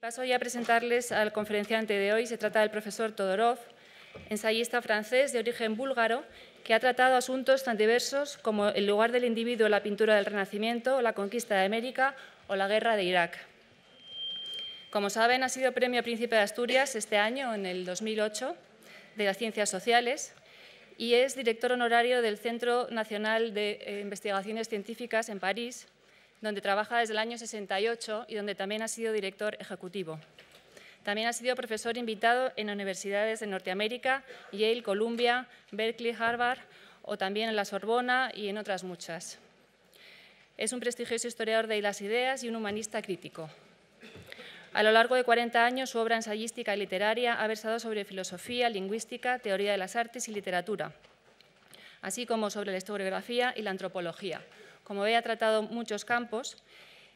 Paso ya a presentarles al conferenciante de hoy. Se trata del profesor Todorov, ensayista francés de origen búlgaro, que ha tratado asuntos tan diversos como el lugar del individuo en la pintura del Renacimiento, la conquista de América o la guerra de Irak. Como saben, ha sido premio Príncipe de Asturias este año, en el 2008, de las Ciencias Sociales y es director honorario del Centro Nacional de eh, Investigaciones Científicas en París donde trabaja desde el año 68 y donde también ha sido director ejecutivo. También ha sido profesor invitado en universidades de Norteamérica, Yale, Columbia, Berkeley, Harvard o también en la Sorbona y en otras muchas. Es un prestigioso historiador de las ideas y un humanista crítico. A lo largo de 40 años, su obra ensayística y literaria ha versado sobre filosofía, lingüística, teoría de las artes y literatura, así como sobre la historiografía y la antropología, como ve, ha tratado muchos campos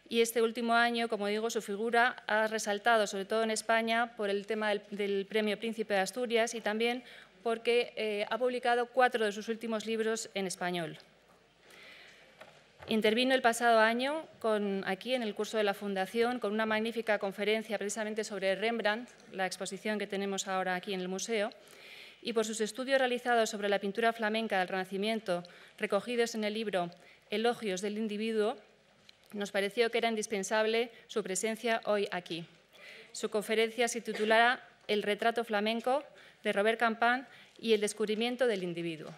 y este último año, como digo, su figura ha resaltado, sobre todo en España, por el tema del, Premio Príncipe de Asturias y también porque eh, ha publicado cuatro de sus últimos libros en español. Intervino el pasado año con, aquí en el curso de la Fundación con una magnífica conferencia precisamente sobre Rembrandt, la exposición que tenemos ahora aquí en el museo, y por sus estudios realizados sobre la pintura flamenca del Renacimiento, recogidos en el libro elogios del individuo, nos pareció que era indispensable su presencia hoy aquí. Su conferencia se titulará El retrato flamenco de Robert Campán y el descubrimiento del individuo.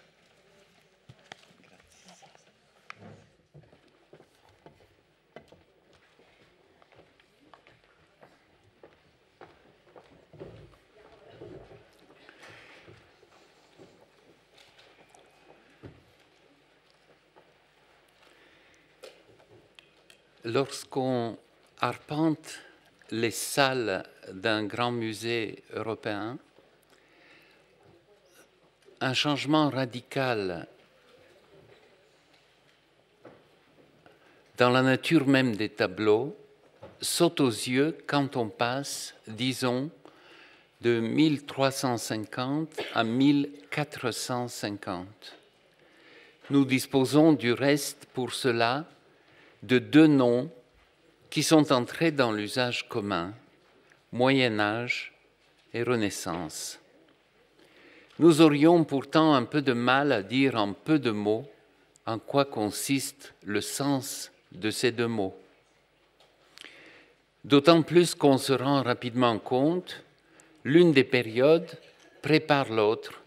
lorsqu'on arpente les salles d'un grand musée européen, un changement radical dans la nature même des tableaux saute aux yeux quand on passe, disons, de 1350 à 1450. Nous disposons du reste pour cela de deux noms qui sont entrés dans l'usage commun, Moyen Âge et Renaissance. Nous aurions pourtant un peu de mal à dire en peu de mots en quoi consiste le sens de ces deux mots. D'autant plus qu'on se rend rapidement compte, l'une des périodes prépare l'autre,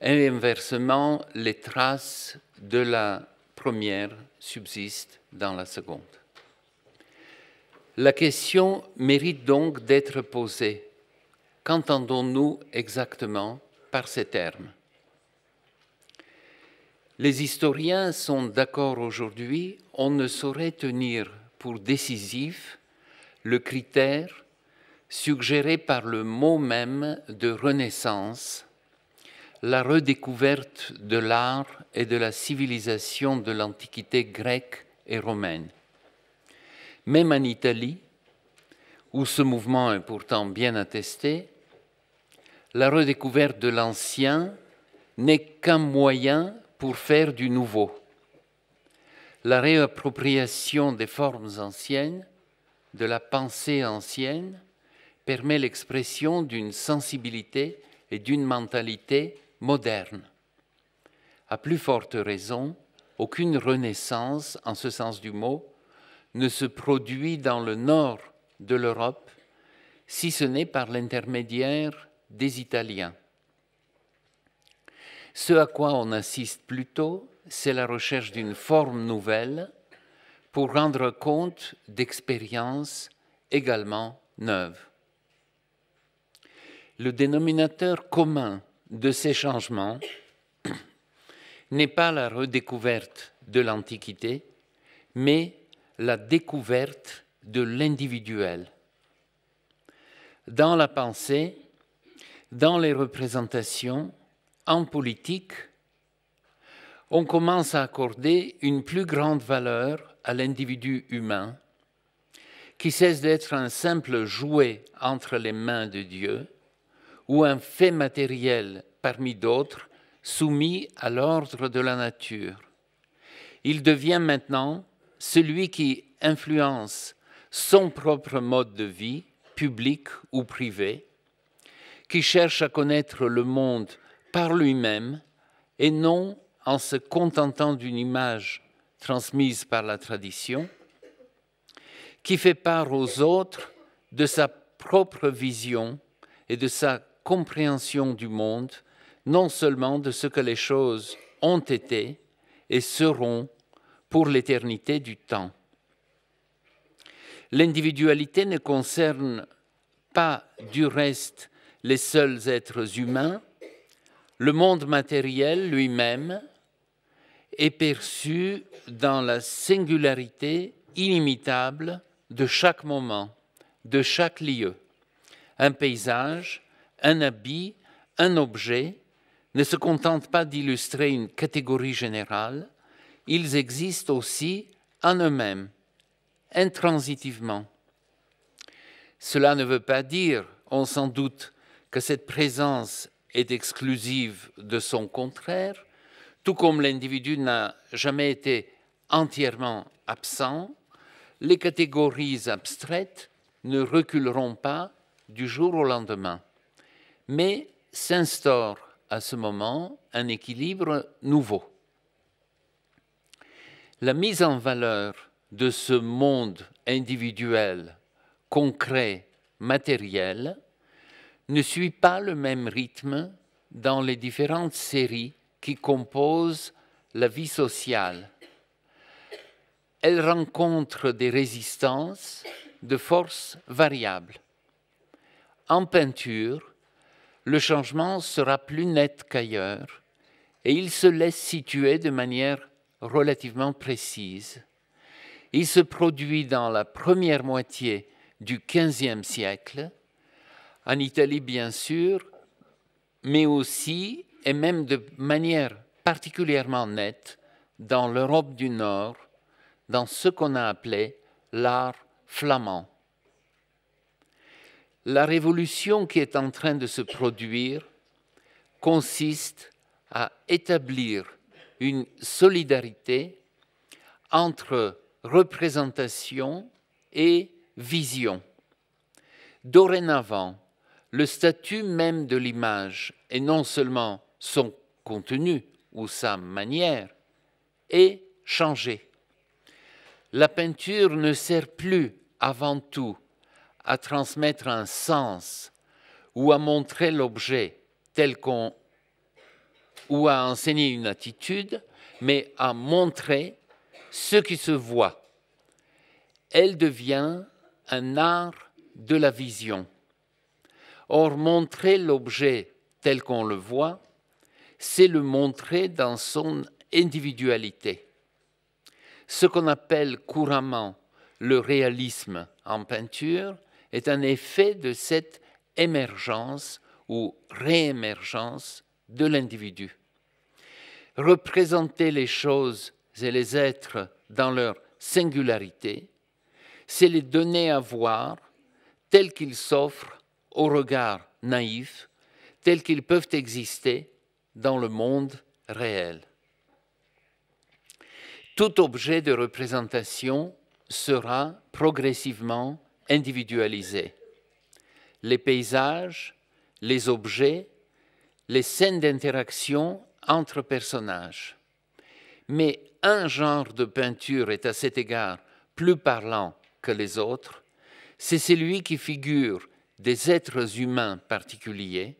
et inversement, les traces de la première subsiste dans la seconde. La question mérite donc d'être posée. Qu'entendons-nous exactement par ces termes Les historiens sont d'accord aujourd'hui, on ne saurait tenir pour décisif le critère suggéré par le mot même de renaissance la redécouverte de l'art et de la civilisation de l'Antiquité grecque et romaine. Même en Italie, où ce mouvement est pourtant bien attesté, la redécouverte de l'ancien n'est qu'un moyen pour faire du nouveau. La réappropriation des formes anciennes, de la pensée ancienne, permet l'expression d'une sensibilité et d'une mentalité moderne. À plus forte raison, aucune renaissance, en ce sens du mot, ne se produit dans le nord de l'Europe, si ce n'est par l'intermédiaire des Italiens. Ce à quoi on assiste plutôt, c'est la recherche d'une forme nouvelle pour rendre compte d'expériences également neuves. Le dénominateur commun de ces changements n'est pas la redécouverte de l'Antiquité, mais la découverte de l'individuel. Dans la pensée, dans les représentations, en politique, on commence à accorder une plus grande valeur à l'individu humain, qui cesse d'être un simple jouet entre les mains de Dieu ou un fait matériel parmi d'autres soumis à l'ordre de la nature. Il devient maintenant celui qui influence son propre mode de vie, public ou privé, qui cherche à connaître le monde par lui-même et non en se contentant d'une image transmise par la tradition, qui fait part aux autres de sa propre vision et de sa compréhension du monde, non seulement de ce que les choses ont été et seront pour l'éternité du temps. L'individualité ne concerne pas du reste les seuls êtres humains, le monde matériel lui-même est perçu dans la singularité inimitable de chaque moment, de chaque lieu. Un paysage un habit, un objet, ne se contentent pas d'illustrer une catégorie générale, ils existent aussi en eux-mêmes, intransitivement. Cela ne veut pas dire, on s'en doute, que cette présence est exclusive de son contraire, tout comme l'individu n'a jamais été entièrement absent, les catégories abstraites ne reculeront pas du jour au lendemain mais s'instaure à ce moment un équilibre nouveau. La mise en valeur de ce monde individuel, concret, matériel, ne suit pas le même rythme dans les différentes séries qui composent la vie sociale. Elle rencontre des résistances de forces variables. En peinture, le changement sera plus net qu'ailleurs et il se laisse situer de manière relativement précise. Il se produit dans la première moitié du XVe siècle, en Italie bien sûr, mais aussi et même de manière particulièrement nette dans l'Europe du Nord, dans ce qu'on a appelé l'art flamand. La révolution qui est en train de se produire consiste à établir une solidarité entre représentation et vision. Dorénavant, le statut même de l'image, et non seulement son contenu ou sa manière, est changé. La peinture ne sert plus avant tout à transmettre un sens ou à montrer l'objet tel qu'on ou à enseigner une attitude, mais à montrer ce qui se voit. Elle devient un art de la vision. Or, montrer l'objet tel qu'on le voit, c'est le montrer dans son individualité. Ce qu'on appelle couramment le réalisme en peinture, est un effet de cette émergence ou réémergence de l'individu. Représenter les choses et les êtres dans leur singularité, c'est les donner à voir tels qu'ils s'offrent au regard naïf, tels qu'ils peuvent exister dans le monde réel. Tout objet de représentation sera progressivement individualisé Les paysages, les objets, les scènes d'interaction entre personnages. Mais un genre de peinture est à cet égard plus parlant que les autres, c'est celui qui figure des êtres humains particuliers,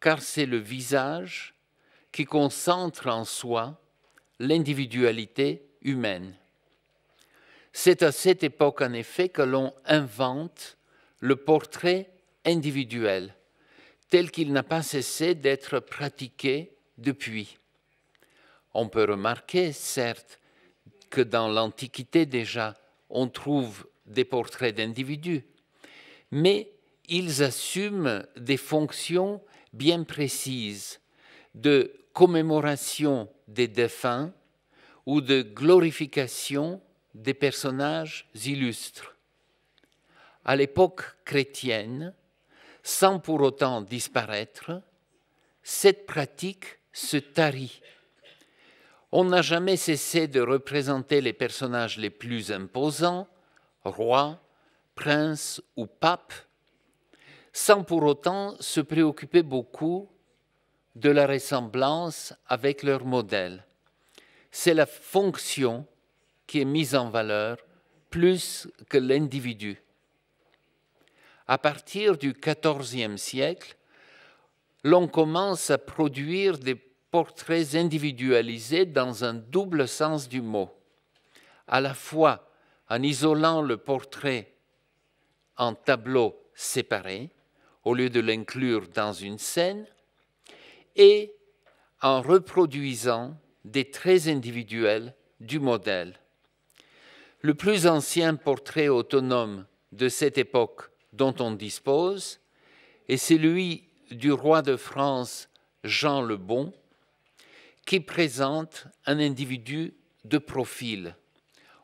car c'est le visage qui concentre en soi l'individualité humaine. C'est à cette époque, en effet, que l'on invente le portrait individuel, tel qu'il n'a pas cessé d'être pratiqué depuis. On peut remarquer, certes, que dans l'Antiquité déjà, on trouve des portraits d'individus, mais ils assument des fonctions bien précises de commémoration des défunts ou de glorification des personnages illustres. À l'époque chrétienne, sans pour autant disparaître, cette pratique se tarit. On n'a jamais cessé de représenter les personnages les plus imposants, rois, princes ou papes, sans pour autant se préoccuper beaucoup de la ressemblance avec leur modèle. C'est la fonction qui est mise en valeur plus que l'individu. À partir du XIVe siècle, l'on commence à produire des portraits individualisés dans un double sens du mot, à la fois en isolant le portrait en tableau séparé, au lieu de l'inclure dans une scène, et en reproduisant des traits individuels du modèle, le plus ancien portrait autonome de cette époque dont on dispose est celui du roi de France Jean le Bon, qui présente un individu de profil.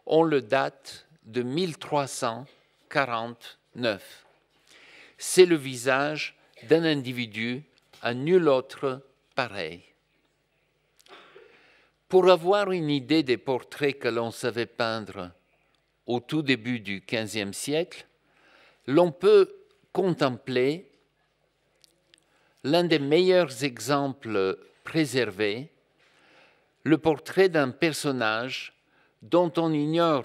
On le date de 1349. C'est le visage d'un individu à nul autre pareil. Pour avoir une idée des portraits que l'on savait peindre au tout début du XVe siècle, l'on peut contempler l'un des meilleurs exemples préservés, le portrait d'un personnage dont on ignore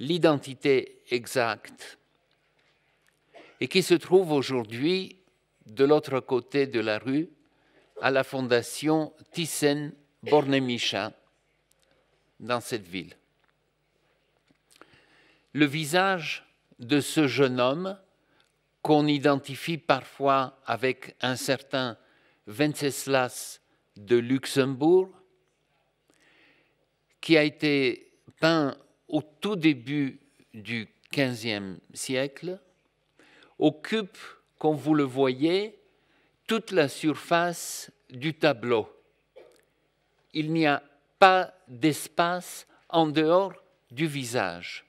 l'identité exacte et qui se trouve aujourd'hui de l'autre côté de la rue à la fondation Thyssen-Bornemisza dans cette ville le visage de ce jeune homme qu'on identifie parfois avec un certain Wenceslas de Luxembourg, qui a été peint au tout début du XVe siècle, occupe, comme vous le voyez, toute la surface du tableau. Il n'y a pas d'espace en dehors du visage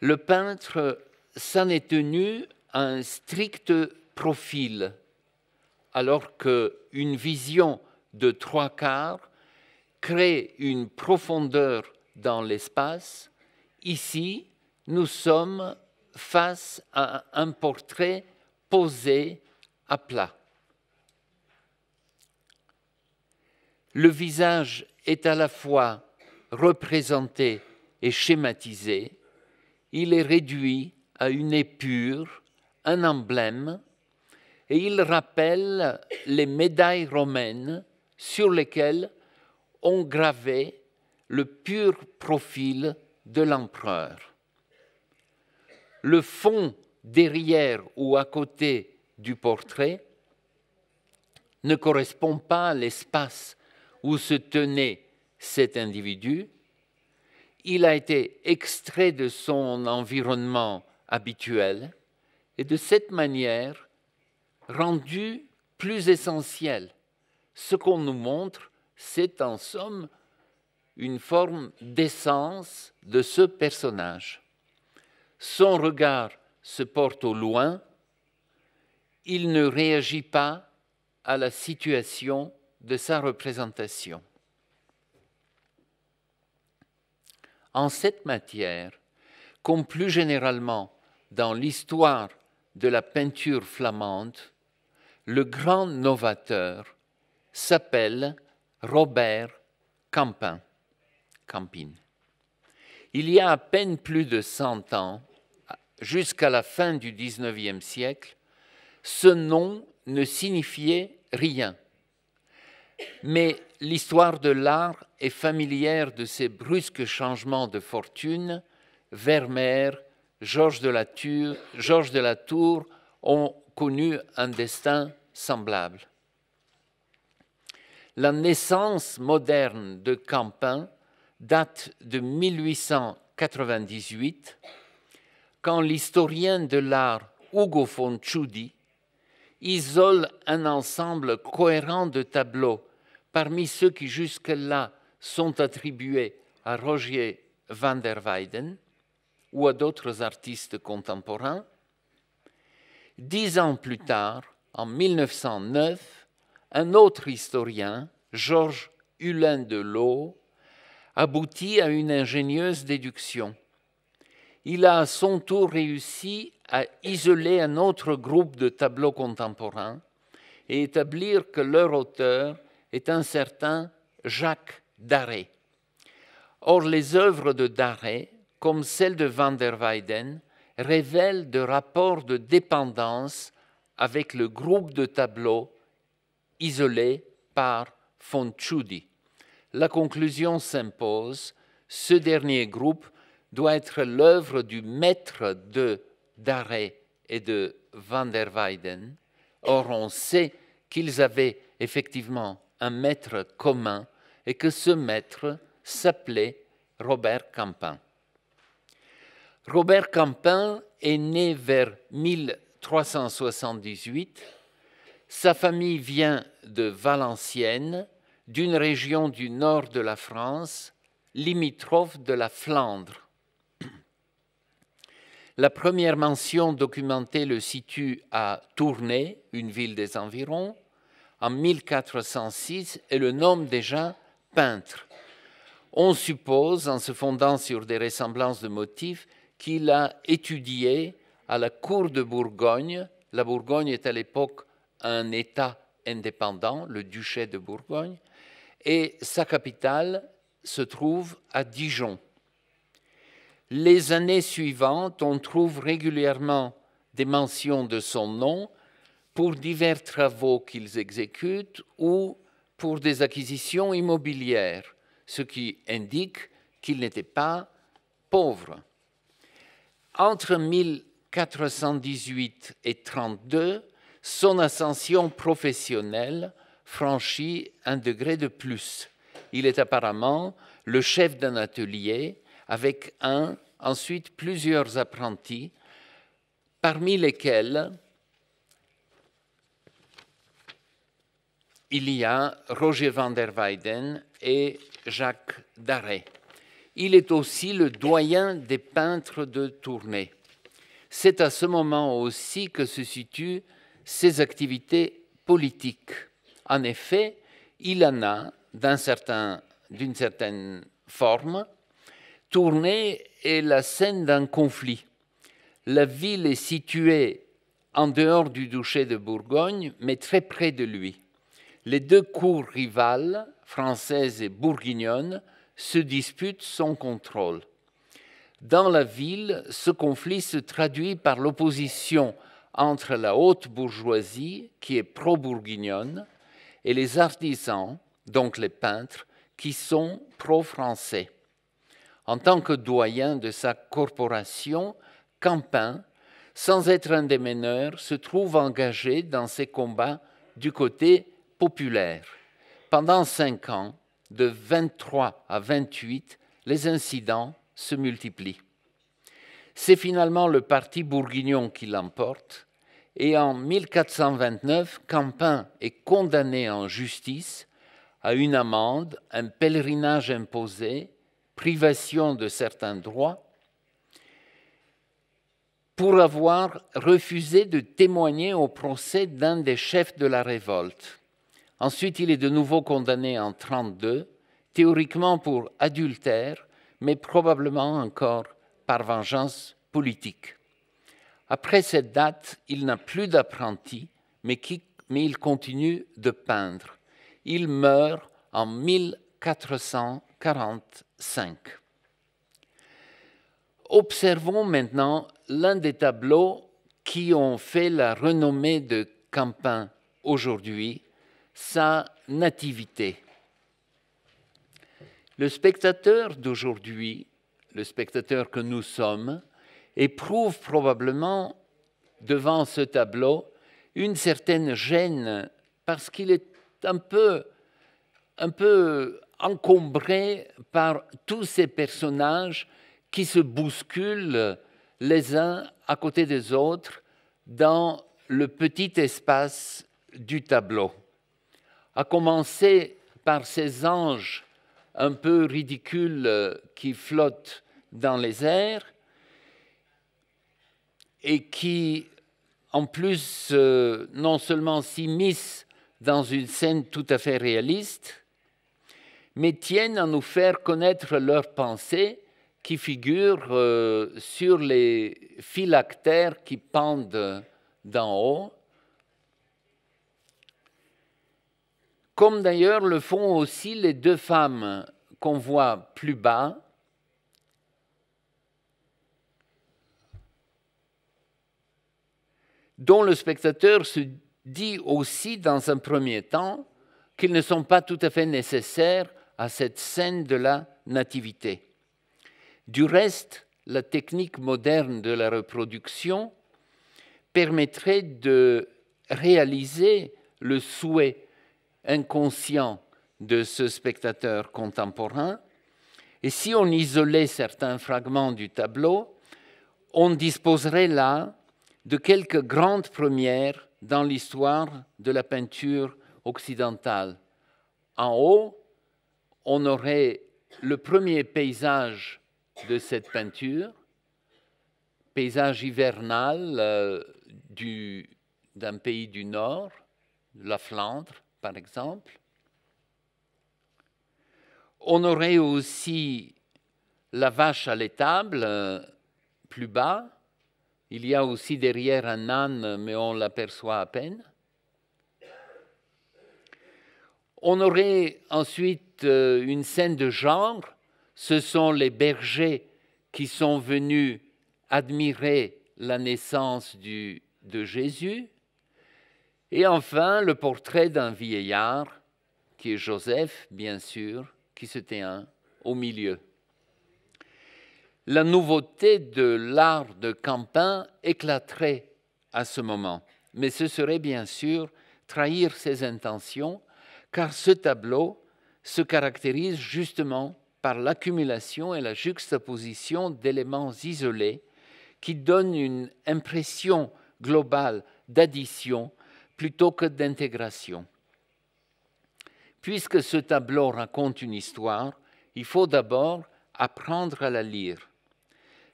le peintre s'en est tenu à un strict profil, alors qu'une vision de trois quarts crée une profondeur dans l'espace. Ici, nous sommes face à un portrait posé à plat. Le visage est à la fois représenté et schématisé, il est réduit à une épure, un emblème, et il rappelle les médailles romaines sur lesquelles on gravait le pur profil de l'empereur. Le fond derrière ou à côté du portrait ne correspond pas à l'espace où se tenait cet individu, il a été extrait de son environnement habituel et de cette manière rendu plus essentiel. Ce qu'on nous montre, c'est en somme une forme d'essence de ce personnage. Son regard se porte au loin, il ne réagit pas à la situation de sa représentation. en cette matière, comme plus généralement dans l'histoire de la peinture flamande, le grand novateur s'appelle Robert Campin. Il y a à peine plus de 100 ans, jusqu'à la fin du XIXe siècle, ce nom ne signifiait rien. Mais l'histoire de l'art est familière de ces brusques changements de fortune. Vermeer, Georges de la Tour, Georges de la Tour ont connu un destin semblable. La naissance moderne de Campin date de 1898, quand l'historien de l'art von Tschudi isole un ensemble cohérent de tableaux parmi ceux qui jusque-là sont attribués à Roger van der Weyden ou à d'autres artistes contemporains. Dix ans plus tard, en 1909, un autre historien, Georges Hulin de Lau, aboutit à une ingénieuse déduction. Il a à son tour réussi à isoler un autre groupe de tableaux contemporains et établir que leur auteur est un certain Jacques Daré. Or, les œuvres de Daré, comme celles de van der Weyden, révèlent de rapports de dépendance avec le groupe de tableaux isolé par Tschudi. La conclusion s'impose, ce dernier groupe doit être l'œuvre du maître de Daré et de van der Weyden. Or, on sait qu'ils avaient effectivement un maître commun et que ce maître s'appelait Robert Campin. Robert Campin est né vers 1378. Sa famille vient de Valenciennes, d'une région du nord de la France, limitrophe de la Flandre. La première mention documentée le situe à Tournai, une ville des environs, en 1406 et le nomme déjà peintre. On suppose, en se fondant sur des ressemblances de motifs, qu'il a étudié à la cour de Bourgogne. La Bourgogne est à l'époque un État indépendant, le duché de Bourgogne, et sa capitale se trouve à Dijon. Les années suivantes, on trouve régulièrement des mentions de son nom pour divers travaux qu'ils exécutent ou pour des acquisitions immobilières, ce qui indique qu'ils n'étaient pas pauvres. Entre 1418 et 32, son ascension professionnelle franchit un degré de plus. Il est apparemment le chef d'un atelier avec un, ensuite plusieurs apprentis, parmi lesquels il y a Roger van der Weyden et Jacques Daré. Il est aussi le doyen des peintres de Tournai. C'est à ce moment aussi que se situent ses activités politiques. En effet, il en a, d'une certain, certaine forme, Tournai est la scène d'un conflit. La ville est située en dehors du duché de Bourgogne, mais très près de lui. Les deux cours rivales, française et bourguignonne, se disputent son contrôle. Dans la ville, ce conflit se traduit par l'opposition entre la haute bourgeoisie, qui est pro-bourguignonne, et les artisans, donc les peintres, qui sont pro-français. En tant que doyen de sa corporation, Campin, sans être un des meneurs, se trouve engagé dans ces combats du côté populaire. Pendant cinq ans, de 23 à 28, les incidents se multiplient. C'est finalement le parti bourguignon qui l'emporte, et en 1429, Campin est condamné en justice à une amende, un pèlerinage imposé, privation de certains droits, pour avoir refusé de témoigner au procès d'un des chefs de la révolte. Ensuite, il est de nouveau condamné en 32, théoriquement pour adultère, mais probablement encore par vengeance politique. Après cette date, il n'a plus d'apprenti, mais, mais, il continue de peindre. Il meurt en 1445. Observons maintenant l'un des tableaux qui ont fait la renommée de Campin aujourd'hui, sa nativité. Le spectateur d'aujourd'hui, le spectateur que nous sommes, éprouve probablement devant ce tableau une certaine gêne parce qu'il est un peu, un peu encombré par tous ces personnages qui se bousculent les uns à côté des autres dans le petit espace du tableau à commencer par ces anges un peu ridicules euh, qui flottent dans les airs et qui, en plus, euh, non seulement s'immiscent dans une scène tout à fait réaliste, mais tiennent à nous faire connaître leurs pensées qui figurent euh, sur les phylactères qui pendent d'en haut comme d'ailleurs le font aussi les deux femmes qu'on voit plus bas. dont le spectateur se dit aussi dans un premier temps qu'ils ne sont pas tout à fait nécessaires à cette scène de la nativité. Du reste, la technique moderne de la reproduction permettrait de réaliser le souhait inconscient de ce spectateur contemporain. Et si on isolait certains fragments du tableau, on disposerait là de quelques grandes premières dans l'histoire de la peinture occidentale. En haut, on aurait le premier paysage de cette peinture, paysage hivernal euh, d'un pays du Nord, la Flandre, par exemple. On aurait aussi la vache à l'étable, euh, plus bas. Il y a aussi derrière un âne, mais on l'aperçoit à peine. On aurait ensuite euh, une scène de genre. Ce sont les bergers qui sont venus admirer la naissance de Jésus. Et enfin, le portrait d'un vieillard, qui est Joseph, bien sûr, qui se tient au milieu. La nouveauté de l'art de Campin éclaterait à ce moment, mais ce serait bien sûr trahir ses intentions, car ce tableau se caractérise justement par l'accumulation et la juxtaposition d'éléments isolés qui donnent une impression globale d'addition plutôt que d'intégration. Puisque ce tableau raconte une histoire, il faut d'abord apprendre à la lire.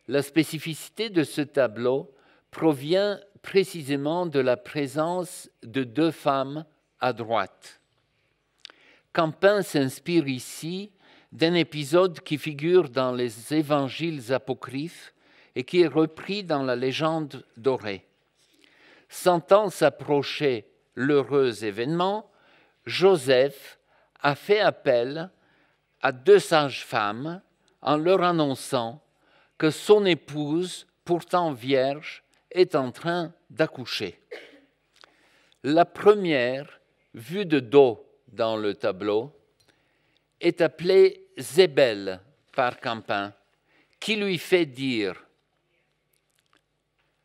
La spécificité de ce tableau provient précisément de la présence de deux femmes à droite. Campin s'inspire ici d'un épisode qui figure dans les évangiles apocryphes et qui est repris dans la légende dorée. Sentant s'approcher l'heureux événement, Joseph a fait appel à deux sages femmes en leur annonçant que son épouse, pourtant vierge, est en train d'accoucher. La première, vue de dos dans le tableau, est appelée Zébel par Campin, qui lui fait dire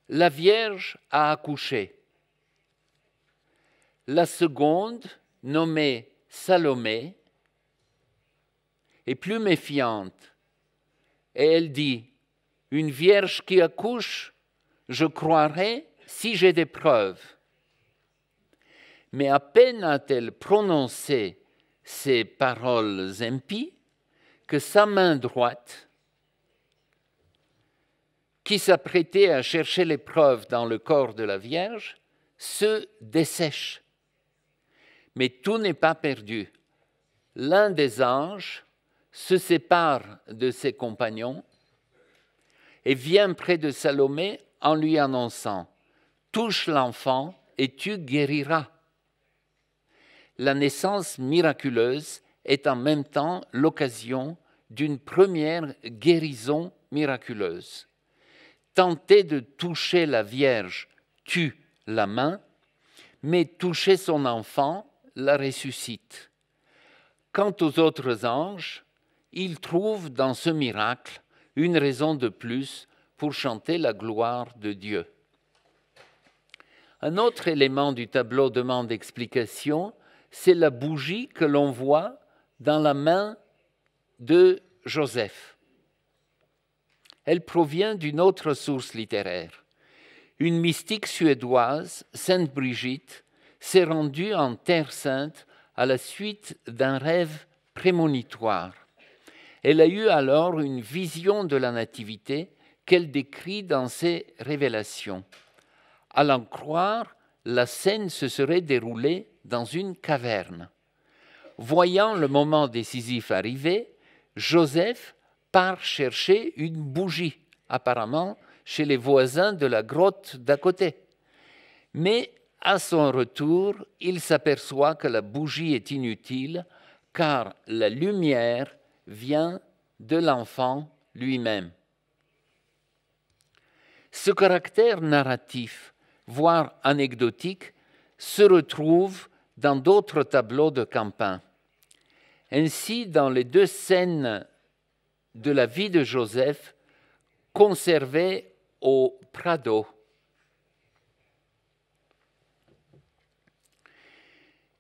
la Vierge a accouché. La seconde, nommée Salomé, est plus méfiante. Et elle dit, une Vierge qui accouche, je croirai si j'ai des preuves. Mais à peine a-t-elle prononcé ces paroles impies que sa main droite qui s'apprêtait à chercher l'épreuve dans le corps de la Vierge se dessèche. Mais tout n'est pas perdu. L'un des anges se sépare de ses compagnons et vient près de Salomé en lui annonçant Touche l'enfant et tu guériras. La naissance miraculeuse est en même temps l'occasion d'une première guérison miraculeuse. Tenter de toucher la Vierge tue la main, mais toucher son enfant la ressuscite. Quant aux autres anges, ils trouvent dans ce miracle une raison de plus pour chanter la gloire de Dieu. Un autre élément du tableau demande explication, c'est la bougie que l'on voit dans la main de Joseph elle provient d'une autre source littéraire. Une mystique suédoise, Sainte Brigitte, s'est rendue en Terre Sainte à la suite d'un rêve prémonitoire. Elle a eu alors une vision de la Nativité qu'elle décrit dans ses révélations. À l'en croire, la scène se serait déroulée dans une caverne. Voyant le moment décisif arriver, Joseph part chercher une bougie, apparemment, chez les voisins de la grotte d'à côté. Mais à son retour, il s'aperçoit que la bougie est inutile car la lumière vient de l'enfant lui-même. Ce caractère narratif, voire anecdotique, se retrouve dans d'autres tableaux de Campin. Ainsi, dans les deux scènes de la vie de Joseph conservée au Prado.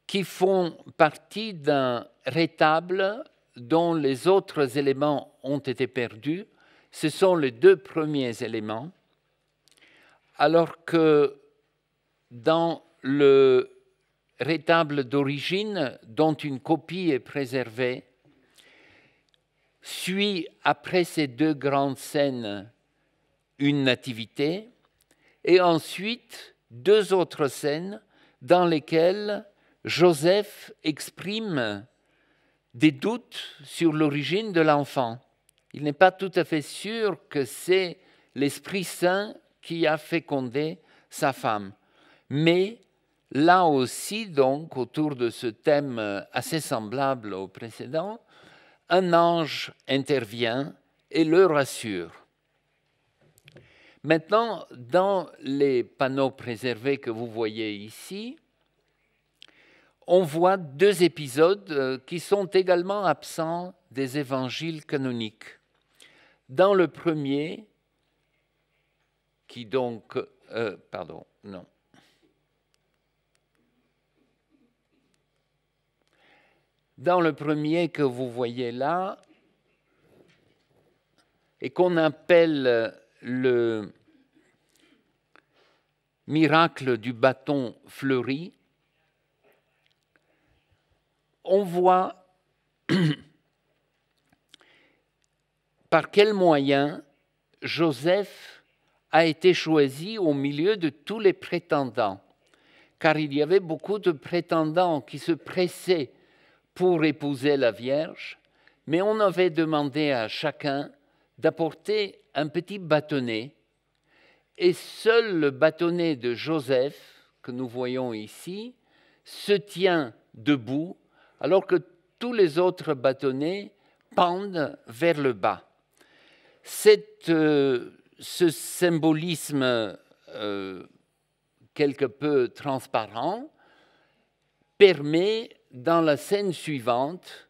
qui font partie d'un rétable dont les autres éléments ont été perdus. Ce sont les deux premiers éléments, alors que dans le rétable d'origine, dont une copie est préservée, suit après ces deux grandes scènes une nativité et ensuite deux autres scènes dans lesquelles Joseph exprime des doutes sur l'origine de l'enfant. Il n'est pas tout à fait sûr que c'est l'Esprit Saint qui a fécondé sa femme. Mais là aussi, donc, autour de ce thème assez semblable au précédent, un ange intervient et le rassure. Maintenant, dans les panneaux préservés que vous voyez ici, on voit deux épisodes euh, qui sont également absents des évangiles canoniques. Dans le premier, qui donc... Euh, pardon, non. dans le premier que vous voyez là, et qu'on appelle le miracle du bâton fleuri, on voit par quel moyen Joseph a été choisi au milieu de tous les prétendants, car il y avait beaucoup de prétendants qui se pressaient pour épouser la Vierge, mais on avait demandé à chacun d'apporter un petit bâtonnet, et seul le bâtonnet de Joseph, que nous voyons ici, se tient debout, alors que tous les autres bâtonnets pendent vers le bas. Cette, euh, ce symbolisme euh, quelque peu transparent permet dans la scène suivante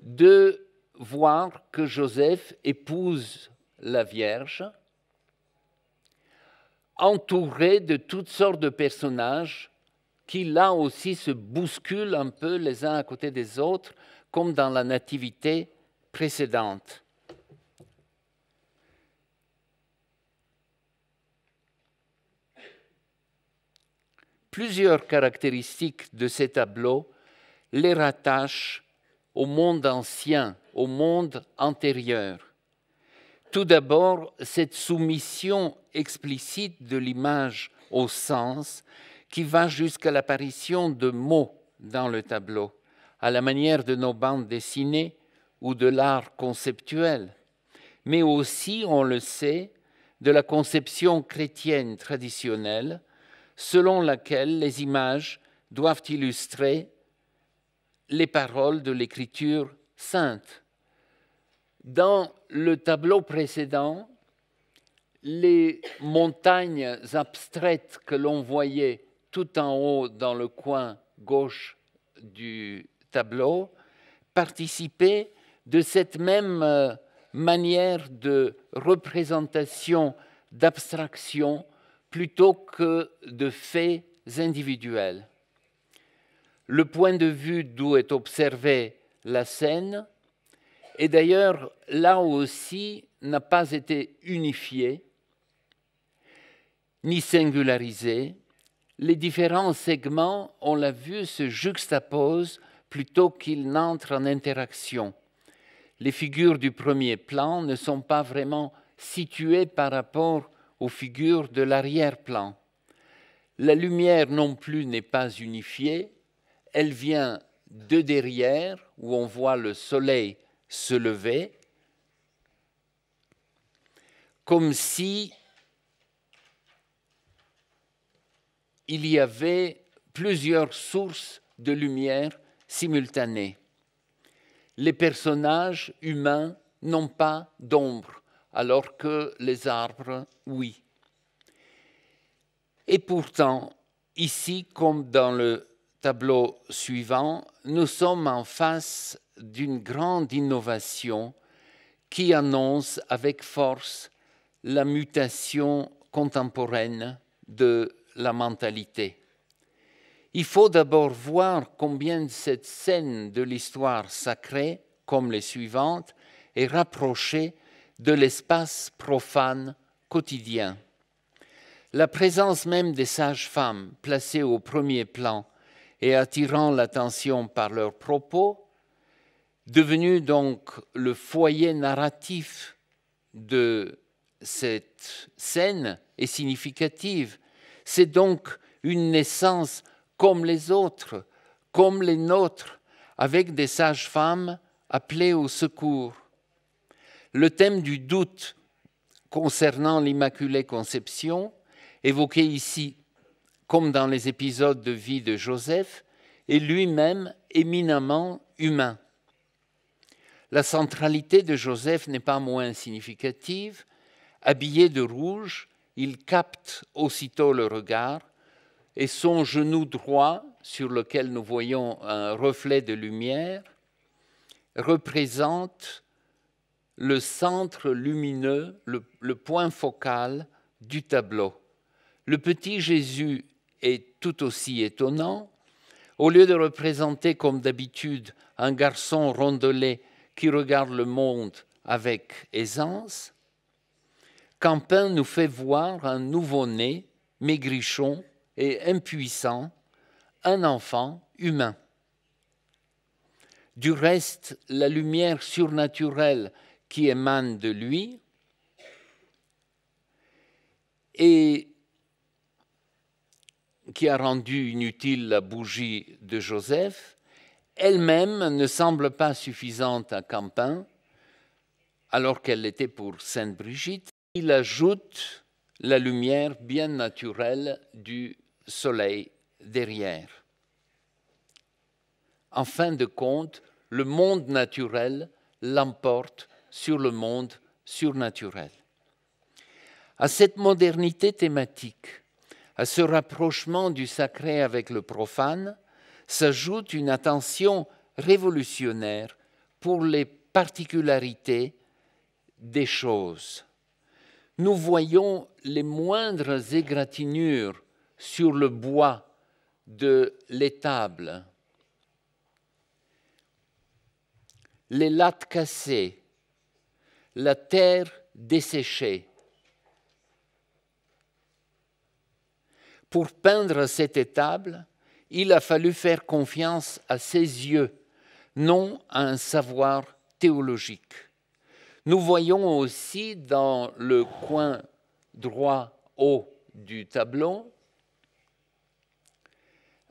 de voir que Joseph épouse la Vierge, entouré de toutes sortes de personnages qui, là aussi, se bousculent un peu les uns à côté des autres, comme dans la nativité précédente. plusieurs caractéristiques de ces tableaux les rattachent au monde ancien, au monde antérieur. Tout d'abord, cette soumission explicite de l'image au sens qui va jusqu'à l'apparition de mots dans le tableau, à la manière de nos bandes dessinées ou de l'art conceptuel, mais aussi, on le sait, de la conception chrétienne traditionnelle, selon laquelle les images doivent illustrer les paroles de l'écriture sainte. Dans le tableau précédent, les montagnes abstraites que l'on voyait tout en haut dans le coin gauche du tableau participaient de cette même euh, manière de représentation, d'abstraction plutôt que de faits individuels. Le point de vue d'où est observée la scène, et d'ailleurs là aussi n'a pas été unifié ni singularisé. Les différents segments, on l'a vu, se juxtaposent plutôt qu'ils n'entrent en interaction. Les figures du premier plan ne sont pas vraiment situées par rapport aux figures de l'arrière-plan. La lumière non plus n'est pas unifiée, elle vient de derrière, où on voit le soleil se lever, comme si il y avait plusieurs sources de lumière simultanées. Les personnages humains n'ont pas d'ombre alors que les arbres, oui. Et pourtant, ici, comme dans le tableau suivant, nous sommes en face d'une grande innovation qui annonce avec force la mutation contemporaine de la mentalité. Il faut d'abord voir combien cette scène de l'histoire sacrée, comme les suivantes, est rapprochée de l'espace profane quotidien. La présence même des sages-femmes, placées au premier plan et attirant l'attention par leurs propos, devenue donc le foyer narratif de cette scène, est significative. C'est donc une naissance comme les autres, comme les nôtres, avec des sages-femmes appelées au secours le thème du doute concernant l'Immaculée Conception, évoqué ici comme dans les épisodes de vie de Joseph, est lui-même éminemment humain. La centralité de Joseph n'est pas moins significative. Habillé de rouge, il capte aussitôt le regard et son genou droit, sur lequel nous voyons un reflet de lumière, représente le centre lumineux, le, point focal du tableau. Le petit Jésus est tout aussi étonnant. Au lieu de représenter comme d'habitude un garçon rondelé qui regarde le monde avec aisance, Campin nous fait voir un nouveau-né, maigrichon et impuissant, un enfant humain. Du reste, la lumière surnaturelle qui émane de lui. Et qui a rendu inutile la bougie de Joseph, elle-même ne semble pas suffisante à Campin, alors qu'elle l'était pour Sainte Brigitte. Il ajoute la lumière bien naturelle du soleil derrière. En fin de compte, le monde naturel l'emporte sur le monde surnaturel. À cette modernité thématique, à ce rapprochement du sacré avec le profane, s'ajoute une attention révolutionnaire pour les particularités des choses. Nous voyons les moindres égratignures sur le bois de l'étable, les lattes cassées, la terre desséchée. Pour peindre cette étable, il a fallu faire confiance à ses yeux, non à un savoir théologique. Nous voyons aussi dans le coin droit haut du tableau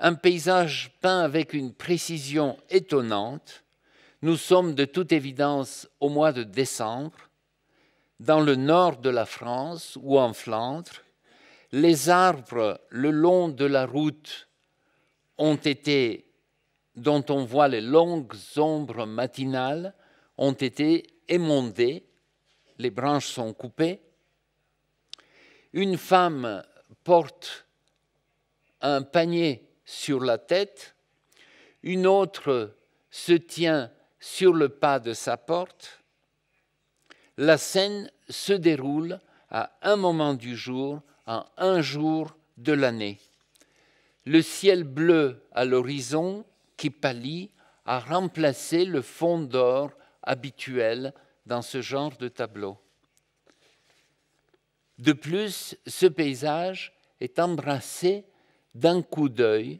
un paysage peint avec une précision étonnante nous sommes de toute évidence au mois de décembre, dans le nord de la France ou en Flandre. Les arbres le long de la route ont été, dont on voit les longues ombres matinales, ont été émondés, les branches sont coupées. Une femme porte un panier sur la tête, une autre se tient sur le pas de sa porte, la scène se déroule à un moment du jour, en un jour de l'année. Le ciel bleu à l'horizon, qui pâlit, a remplacé le fond d'or habituel dans ce genre de tableau. De plus, ce paysage est embrassé d'un coup d'œil,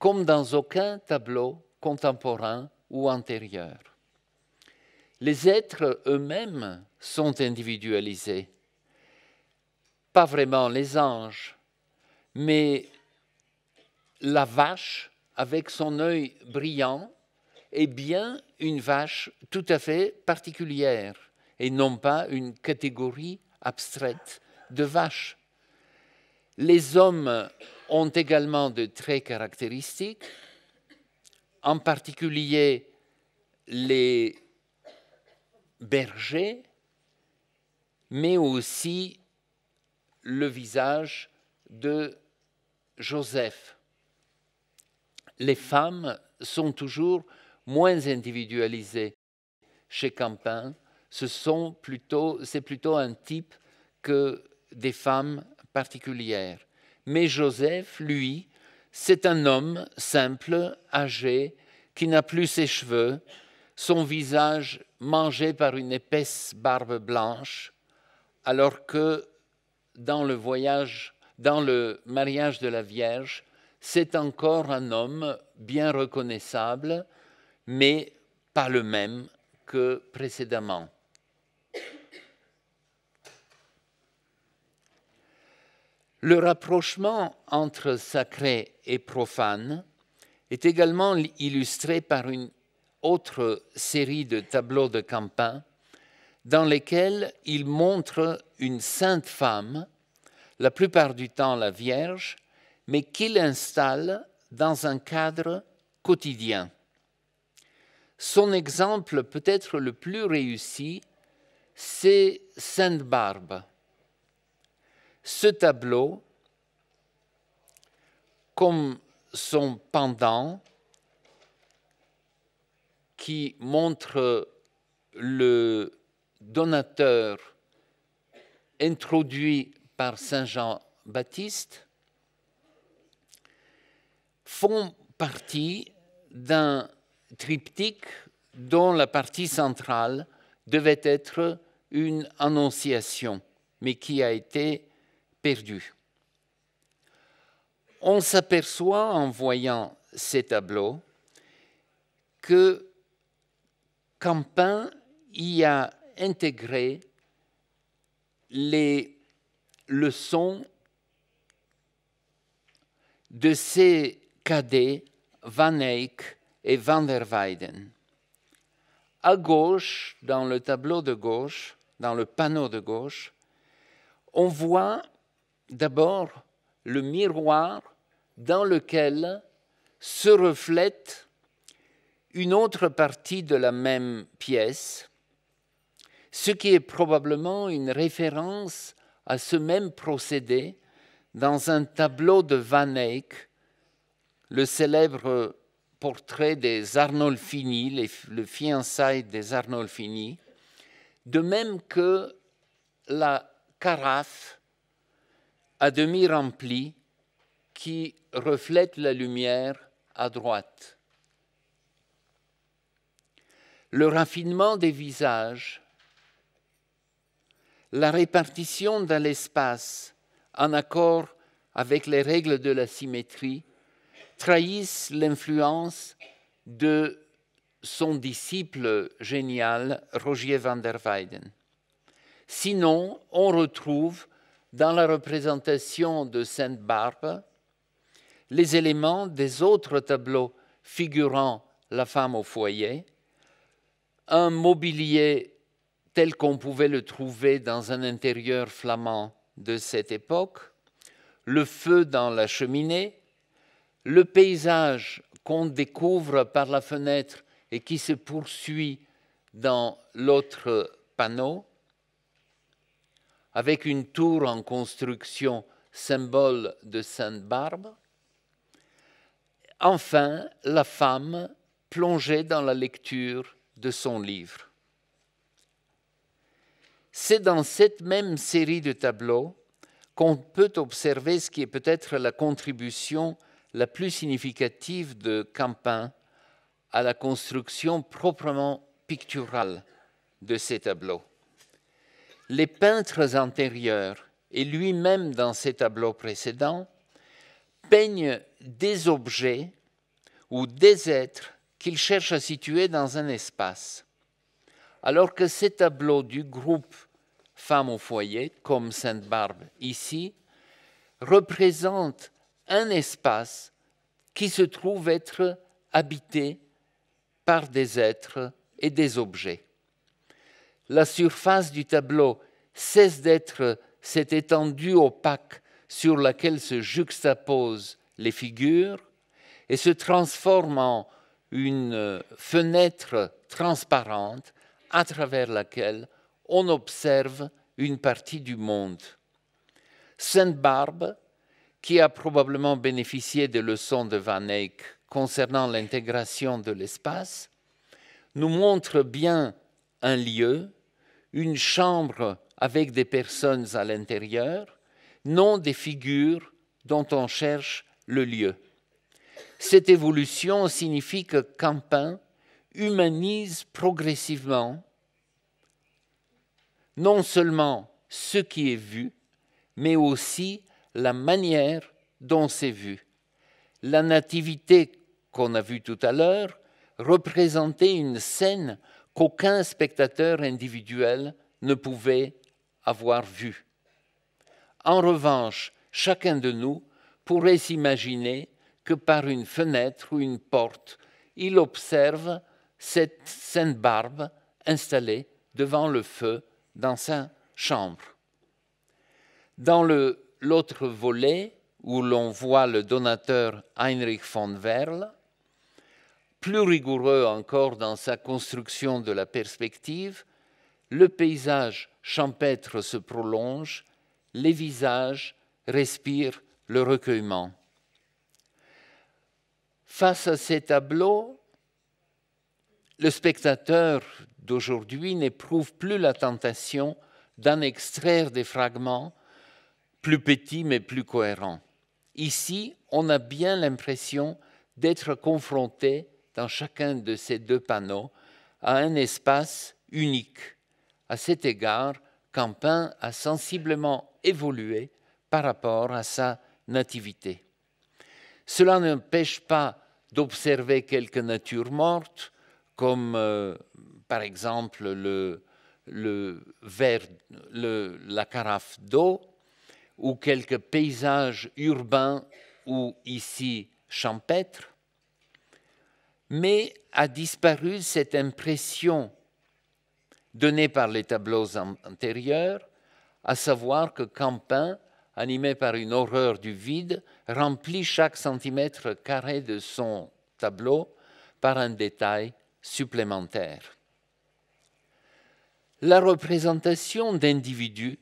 comme dans aucun tableau contemporain ou antérieur. Les êtres eux-mêmes sont individualisés. Pas vraiment les anges, mais la vache avec son œil brillant est bien une vache tout à fait particulière et non pas une catégorie abstraite de vaches. Les hommes ont également de traits caractéristiques, en particulier les bergers, mais aussi le visage de Joseph. Les femmes sont toujours moins individualisées chez Campin. Ce sont plutôt, c'est plutôt un type que des femmes particulières. Mais Joseph, lui, c'est un homme simple, âgé, qui n'a plus ses cheveux, son visage mangé par une épaisse barbe blanche, alors que dans le voyage, dans le mariage de la Vierge, c'est encore un homme bien reconnaissable, mais pas le même que précédemment. Le rapprochement entre sacré et profane est également illustré par une autre série de tableaux de Campin dans lesquels il montre une sainte femme, la plupart du temps la Vierge, mais qu'il installe dans un cadre quotidien. Son exemple peut-être le plus réussi, c'est Sainte Barbe ce tableau, comme son pendant, qui montre le donateur introduit par Saint Jean-Baptiste, font partie d'un triptyque dont la partie centrale devait être une annonciation, mais qui a été Perdu. On s'aperçoit en voyant ces tableaux que Campin y a intégré les leçons de ces cadets Van Eyck et Van der Weyden. À gauche, dans le tableau de gauche, dans le panneau de gauche, on voit d'abord le miroir dans lequel se reflète une autre partie de la même pièce, ce qui est probablement une référence à ce même procédé dans un tableau de Van Eyck, le célèbre portrait des Arnolfini, le fiançailles des Arnolfini, de même que la carafe à demi rempli qui reflète la lumière à droite. Le raffinement des visages, la répartition dans l'espace en accord avec les règles de la symétrie trahissent l'influence de son disciple génial Rogier van der Weyden. Sinon, on retrouve dans la représentation de Sainte Barbe les éléments des autres tableaux figurant la femme au foyer, un mobilier tel qu'on pouvait le trouver dans un intérieur flamand de cette époque, le feu dans la cheminée, le paysage qu'on découvre par la fenêtre et qui se poursuit dans l'autre panneau, avec une tour en construction, symbole de Sainte Barbe. Enfin, la femme plongée dans la lecture de son livre. C'est dans cette même série de tableaux qu'on peut observer ce qui est peut-être la contribution la plus significative de Campin à la construction proprement picturale de ces tableaux les peintres antérieurs, et lui-même dans ses tableaux précédents, peignent des objets ou des êtres qu'il cherche à situer dans un espace. Alors que ces tableaux du groupe Femmes au foyer, comme Sainte-Barbe ici, représentent un espace qui se trouve être habité par des êtres et des objets la surface du tableau cesse d'être cette étendue opaque sur laquelle se juxtaposent les figures et se transforme en une fenêtre transparente à travers laquelle on observe une partie du monde. Sainte-Barbe, qui a probablement bénéficié des leçons de Van Eyck concernant l'intégration de l'espace, nous montre bien un lieu une chambre avec des personnes à l'intérieur, non des figures dont on cherche le lieu. Cette évolution signifie que Campin humanise progressivement non seulement ce qui est vu, mais aussi la manière dont c'est vu. La nativité qu'on a vue tout à l'heure représentait une scène qu'aucun spectateur individuel ne pouvait avoir vu. En revanche, chacun de nous pourrait s'imaginer que par une fenêtre ou une porte, il observe cette sainte barbe installée devant le feu dans sa chambre. Dans l'autre volet, où l'on voit le donateur Heinrich von Werl, plus rigoureux encore dans sa construction de la perspective, le paysage champêtre se prolonge, les visages respirent le recueillement. Face à ces tableaux, le spectateur d'aujourd'hui n'éprouve plus la tentation d'en extraire des fragments plus petits mais plus cohérents. Ici, on a bien l'impression d'être confronté dans chacun de ces deux panneaux à un espace unique. À cet égard, Campin a sensiblement évolué par rapport à sa nativité. Cela n'empêche pas d'observer quelques natures mortes, comme euh, par exemple le, le, le la carafe d'eau, ou quelques paysages urbains ou ici champêtres, mais a disparu cette impression donnée par les tableaux antérieurs, à savoir que Campin, animé par une horreur du vide, remplit chaque centimètre carré de son tableau par un détail supplémentaire. La représentation d'individus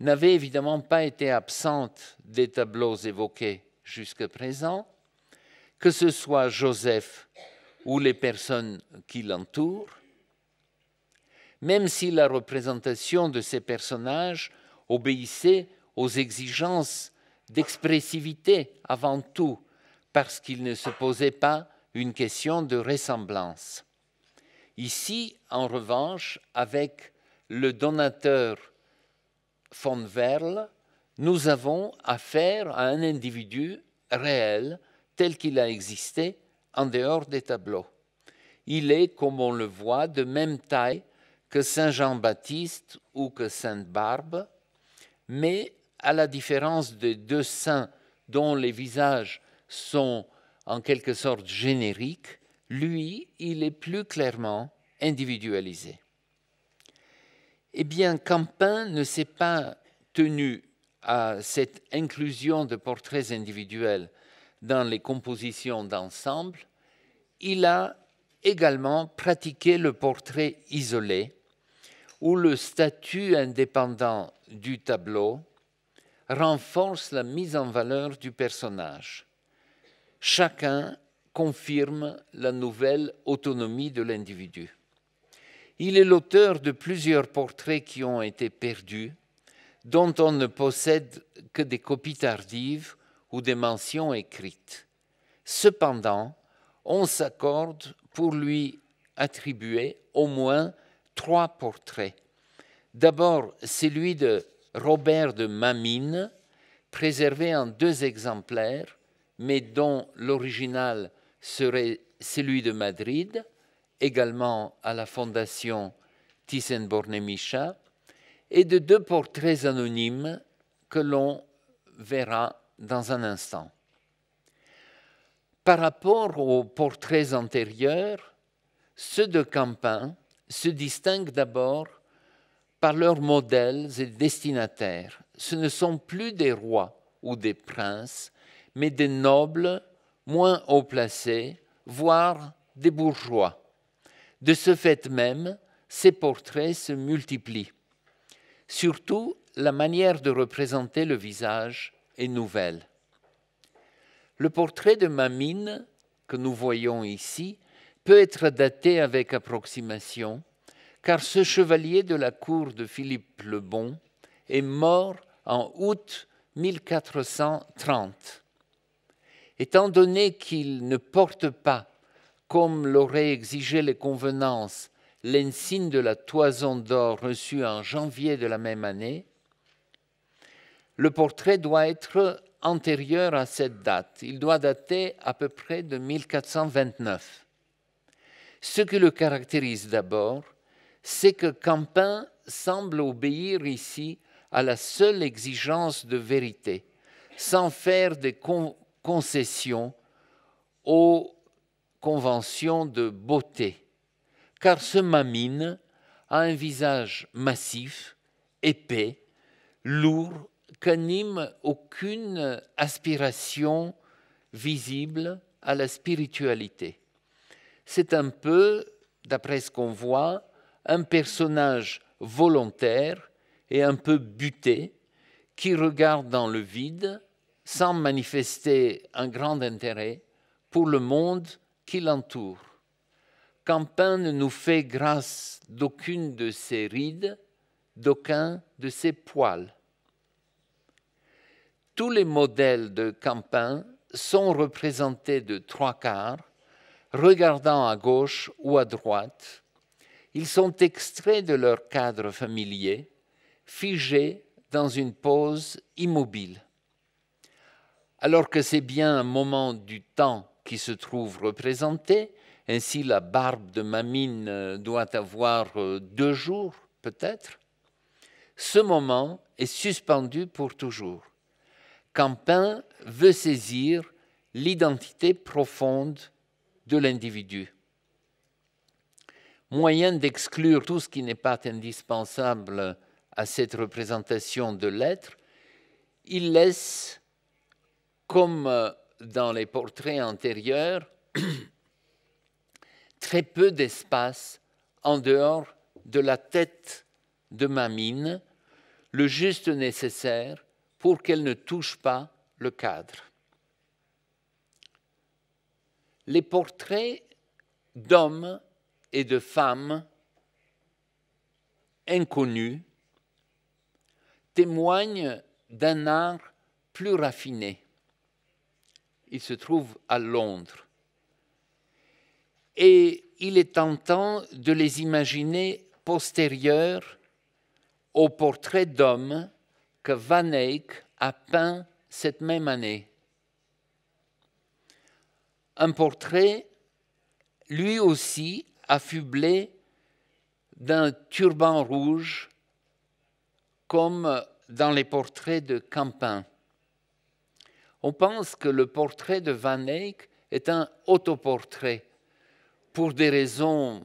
n'avait évidemment pas été absente des tableaux évoqués jusqu'à présent, que ce soit Joseph ou les personnes qui l'entourent, même si la représentation de ces personnages obéissait aux exigences d'expressivité avant tout, parce qu'il ne se posait pas une question de ressemblance. Ici, en revanche, avec le donateur von Verle, nous avons affaire à un individu réel tel qu'il a existé en dehors des tableaux. Il est, comme on le voit, de même taille que Saint Jean-Baptiste ou que Sainte Barbe, mais à la différence des deux saints dont les visages sont en quelque sorte génériques, lui, il est plus clairement individualisé. Eh bien, Campin ne s'est pas tenu à cette inclusion de portraits individuels dans les compositions d'ensemble, il a également pratiqué le portrait isolé, où le statut indépendant du tableau renforce la mise en valeur du personnage. Chacun confirme la nouvelle autonomie de l'individu. Il est l'auteur de plusieurs portraits qui ont été perdus, dont on ne possède que des copies tardives ou des mentions écrites. Cependant, on s'accorde pour lui attribuer au moins trois portraits. D'abord, celui de Robert de Mamine, préservé en deux exemplaires, mais dont l'original serait celui de Madrid, également à la Fondation Thyssen-Bornemisza, et de deux portraits anonymes que l'on verra dans un instant. Par rapport aux portraits antérieurs, ceux de Campin se distinguent d'abord par leurs modèles et destinataires. Ce ne sont plus des rois ou des princes, mais des nobles moins haut placés, voire des bourgeois. De ce fait même, ces portraits se multiplient. Surtout, la manière de représenter le visage et nouvelle. Le portrait de Mamine que nous voyons ici peut être daté avec approximation, car ce chevalier de la cour de Philippe le Bon est mort en août 1430. Étant donné qu'il ne porte pas, comme l'auraient exigé les convenances, l'insigne de la toison d'or reçue en janvier de la même année, le portrait doit être antérieur à cette date. Il doit dater à peu près de 1429. Ce qui le caractérise d'abord, c'est que Campin semble obéir ici à la seule exigence de vérité, sans faire des concessions aux conventions de beauté, car ce mamine a un visage massif, épais, lourd qu'anime aucune aspiration visible à la spiritualité. C'est un peu, d'après ce qu'on voit, un personnage volontaire et un peu buté qui regarde dans le vide sans manifester un grand intérêt pour le monde qui l'entoure. Campin ne nous fait grâce d'aucune de ses rides, d'aucun de ses poils tous les modèles de campain sont représentés de trois quarts, regardant à gauche ou à droite. Ils sont extraits de leur cadre familier, figés dans une pose immobile. Alors que c'est bien un moment du temps qui se trouve représenté, ainsi la barbe de Mamine euh, doit avoir euh, deux jours peut-être, ce moment est suspendu pour toujours. Campin veut saisir l'identité profonde de l'individu. Moyen d'exclure tout ce qui n'est pas indispensable à cette représentation de l'être, il laisse, comme dans les portraits antérieurs, très peu d'espace en dehors de la tête de ma mine, le juste nécessaire pour qu'elle ne touche pas le cadre. Les portraits d'hommes et de femmes inconnus témoignent d'un art plus raffiné. Il se trouve à Londres. Et il est tentant de les imaginer postérieurs aux portraits d'hommes Van Eyck a peint cette même année. Un portrait, lui aussi, affublé d'un turban rouge, comme dans les portraits de Campin. On pense que le portrait de Van Eyck est un autoportrait pour des raisons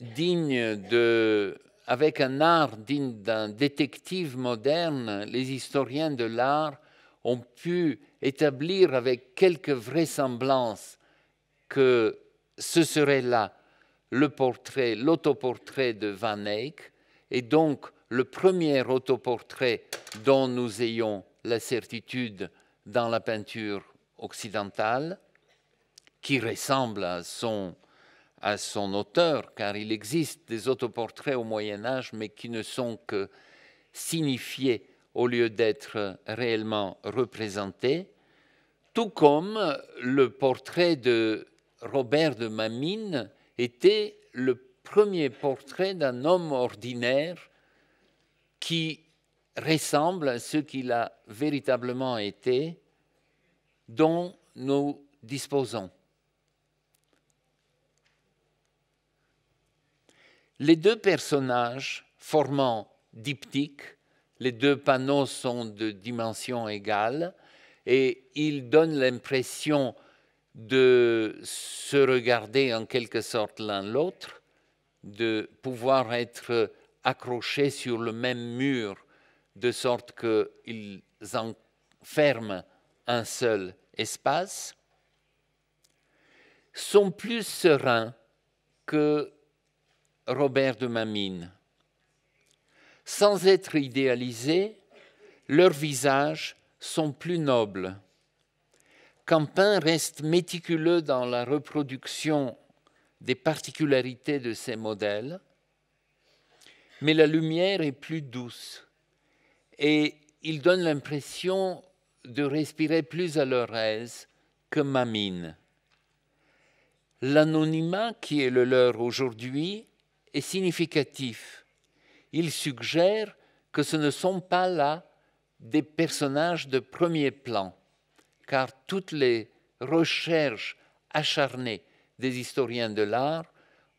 dignes de avec un art digne d'un détective moderne, les historiens de l'art ont pu établir avec quelques vraisemblance que ce serait là le portrait, l'autoportrait de Van Eyck, et donc le premier autoportrait dont nous ayons la certitude dans la peinture occidentale, qui ressemble à son à son auteur, car il existe des autoportraits au Moyen Âge, mais qui ne sont que signifiés au lieu d'être réellement représentés, tout comme le portrait de Robert de Mamine était le premier portrait d'un homme ordinaire qui ressemble à ce qu'il a véritablement été, dont nous disposons. Les deux personnages formant diptyque, les deux panneaux sont de dimension égale et ils donnent l'impression de se regarder en quelque sorte l'un l'autre, de pouvoir être accrochés sur le même mur, de sorte qu'ils enferment un seul espace, sont plus sereins que Robert de Mamine. Sans être idéalisés, leurs visages sont plus nobles. Campin reste méticuleux dans la reproduction des particularités de ses modèles, mais la lumière est plus douce et il donne l'impression de respirer plus à leur aise que Mamine. L'anonymat qui est le leur aujourd'hui est significatif. Il suggère que ce ne sont pas là des personnages de premier plan, car toutes les recherches acharnées des historiens de l'art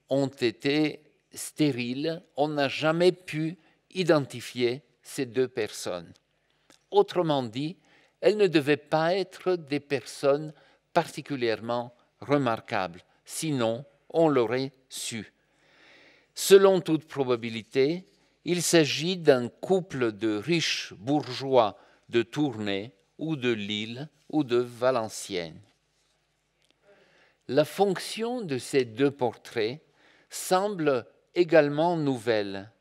ont été stériles. On n'a jamais pu identifier ces deux personnes. Autrement dit, elles ne devaient pas être des personnes particulièrement remarquables, sinon on l'aurait su. Selon toute probabilité, il s'agit d'un couple de riches bourgeois de Tournai ou de Lille ou de Valenciennes. La fonction de ces deux portraits semble également nouvelle.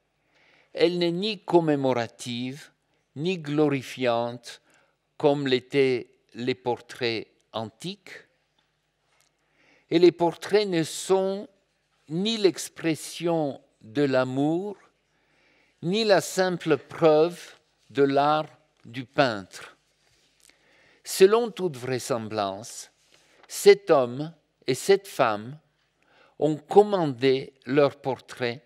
Elle n'est ni commémorative ni glorifiante comme l'étaient les portraits antiques, et les portraits ne sont ni l'expression de l'amour, ni la simple preuve de l'art du peintre. Selon toute vraisemblance, cet homme et cette femme ont commandé leur portrait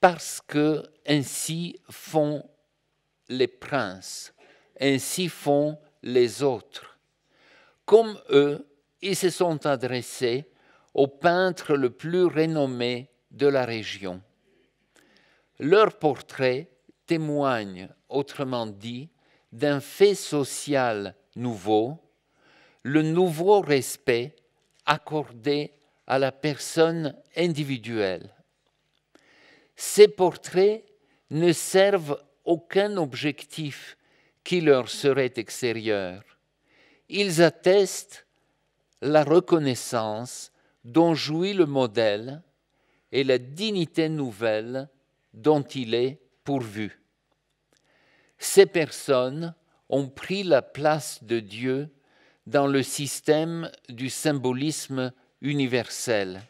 parce que ainsi font les princes, ainsi font les autres. Comme eux, ils se sont adressés au peintre le plus renommé de la région. Leurs portraits témoignent, autrement dit, d'un fait social nouveau, le nouveau respect accordé à la personne individuelle. Ces portraits ne servent aucun objectif qui leur serait extérieur. Ils attestent la reconnaissance dont jouit le modèle et la dignité nouvelle dont il est pourvu. Ces personnes ont pris la place de Dieu dans le système du symbolisme universel.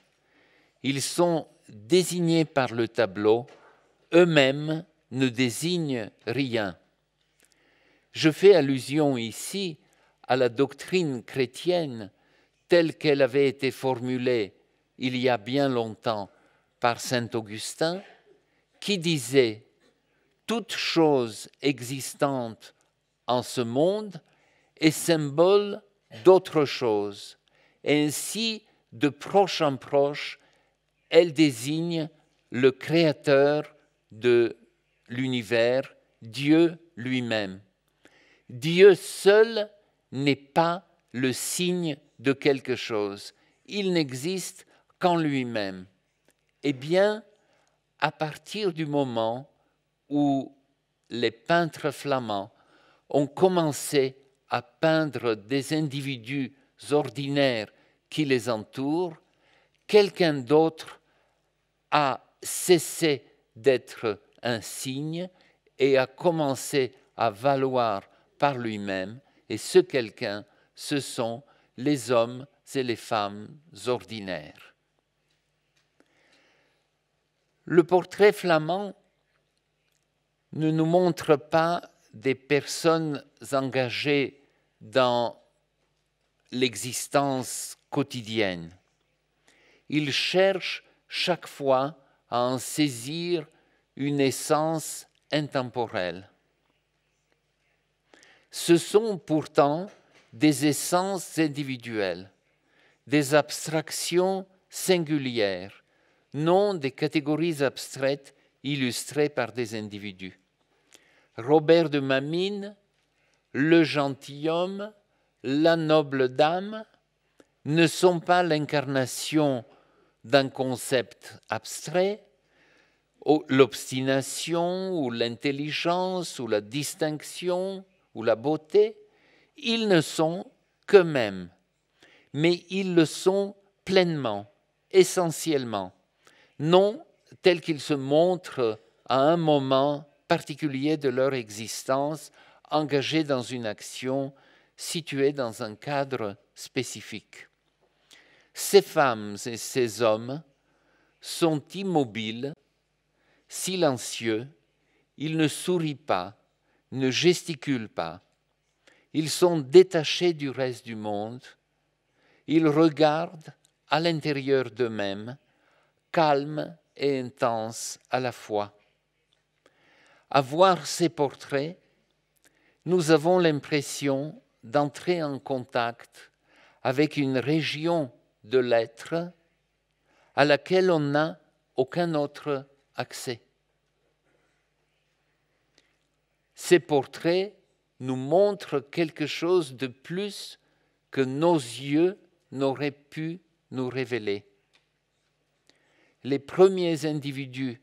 Ils sont désignés par le tableau, eux-mêmes ne désignent rien. Je fais allusion ici à la doctrine chrétienne telle qu'elle avait été formulée il y a bien longtemps par Saint Augustin, qui disait Toute chose existante en ce monde est symbole d'autre chose, ainsi, de proche en proche, elle désigne le Créateur de l'univers, Dieu lui-même. Dieu seul n'est pas le signe de quelque chose. Il n'existe qu'en lui-même. Eh bien, à partir du moment où les peintres flamands ont commencé à peindre des individus ordinaires qui les entourent, quelqu'un d'autre a cessé d'être un signe et a commencé à valoir par lui-même, et ce quelqu'un ce sont les hommes et les femmes ordinaires. Le portrait flamand ne nous montre pas des personnes engagées dans l'existence quotidienne. Il cherche chaque fois à en saisir une essence intemporelle. Ce sont pourtant des essences individuelles, des abstractions singulières, non des catégories abstraites illustrées par des individus. Robert de Mamine, le gentilhomme, la noble dame ne sont pas l'incarnation d'un concept abstrait, l'obstination ou l'intelligence ou la distinction ou la beauté, ils ne sont qu'eux-mêmes, mais ils le sont pleinement, essentiellement, non tels qu'ils se montrent à un moment particulier de leur existence, engagés dans une action située dans un cadre spécifique. Ces femmes et ces hommes sont immobiles, silencieux, ils ne sourient pas, ne gesticulent pas, ils sont détachés du reste du monde. Ils regardent à l'intérieur d'eux-mêmes, calmes et intenses à la fois. À voir ces portraits, nous avons l'impression d'entrer en contact avec une région de l'être à laquelle on n'a aucun autre accès. Ces portraits nous montre quelque chose de plus que nos yeux n'auraient pu nous révéler. Les premiers individus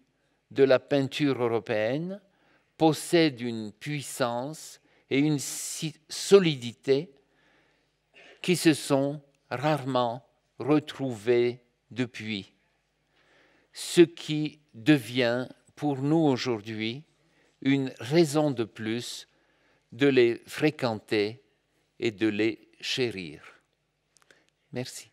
de la peinture européenne possèdent une puissance et une solidité qui se sont rarement retrouvés depuis. Ce qui devient pour nous aujourd'hui une raison de plus de les fréquenter et de les chérir. Merci.